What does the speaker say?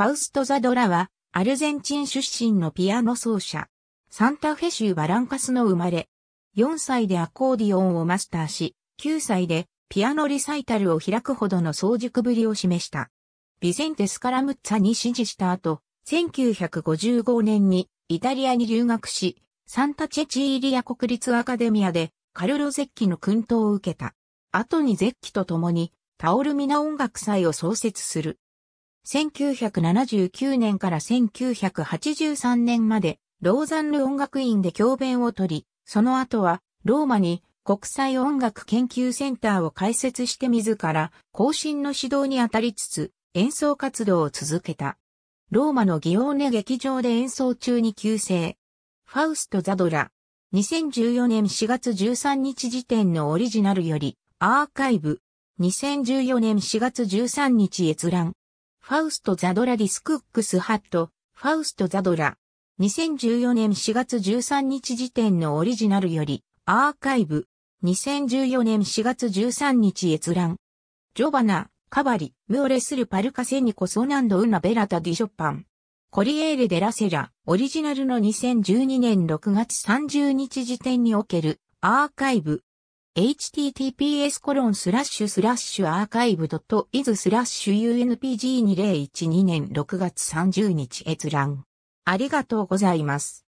ファウスト・ザドラは、アルゼンチン出身のピアノ奏者。サンタフェ州バランカスの生まれ。4歳でアコーディオンをマスターし、9歳でピアノリサイタルを開くほどの早熟ぶりを示した。ビセンテ・スカラムッツァに指示した後、1955年にイタリアに留学し、サンタチェチーリア国立アカデミアでカルロゼッキの訓導を受けた。後にゼッキと共にタオルミナ音楽祭を創設する。1979年から1983年まで、ローザンヌ音楽院で教鞭を取り、その後は、ローマに国際音楽研究センターを開設して自ら、更進の指導に当たりつつ、演奏活動を続けた。ローマのギオーネ劇場で演奏中に急成。ファウスト・ザドラ。2014年4月13日時点のオリジナルより、アーカイブ。2014年4月13日閲覧。ファウスト・ザドラ・ディス・クックス・ハット、ファウスト・ザドラ。2014年4月13日時点のオリジナルより、アーカイブ。2014年4月13日閲覧。ジョバナ、カバリ、ムオレスル・パルカセニコ・ソナンド・ウナ・ベラタ・ディ・ショパン。コリエーレ・デラセラ、オリジナルの2012年6月30日時点における、アーカイブ。https コロンスラッシュスラッシュアーカイブドットイズスラッシュ unpg2012 年6月30日閲覧。ありがとうございます。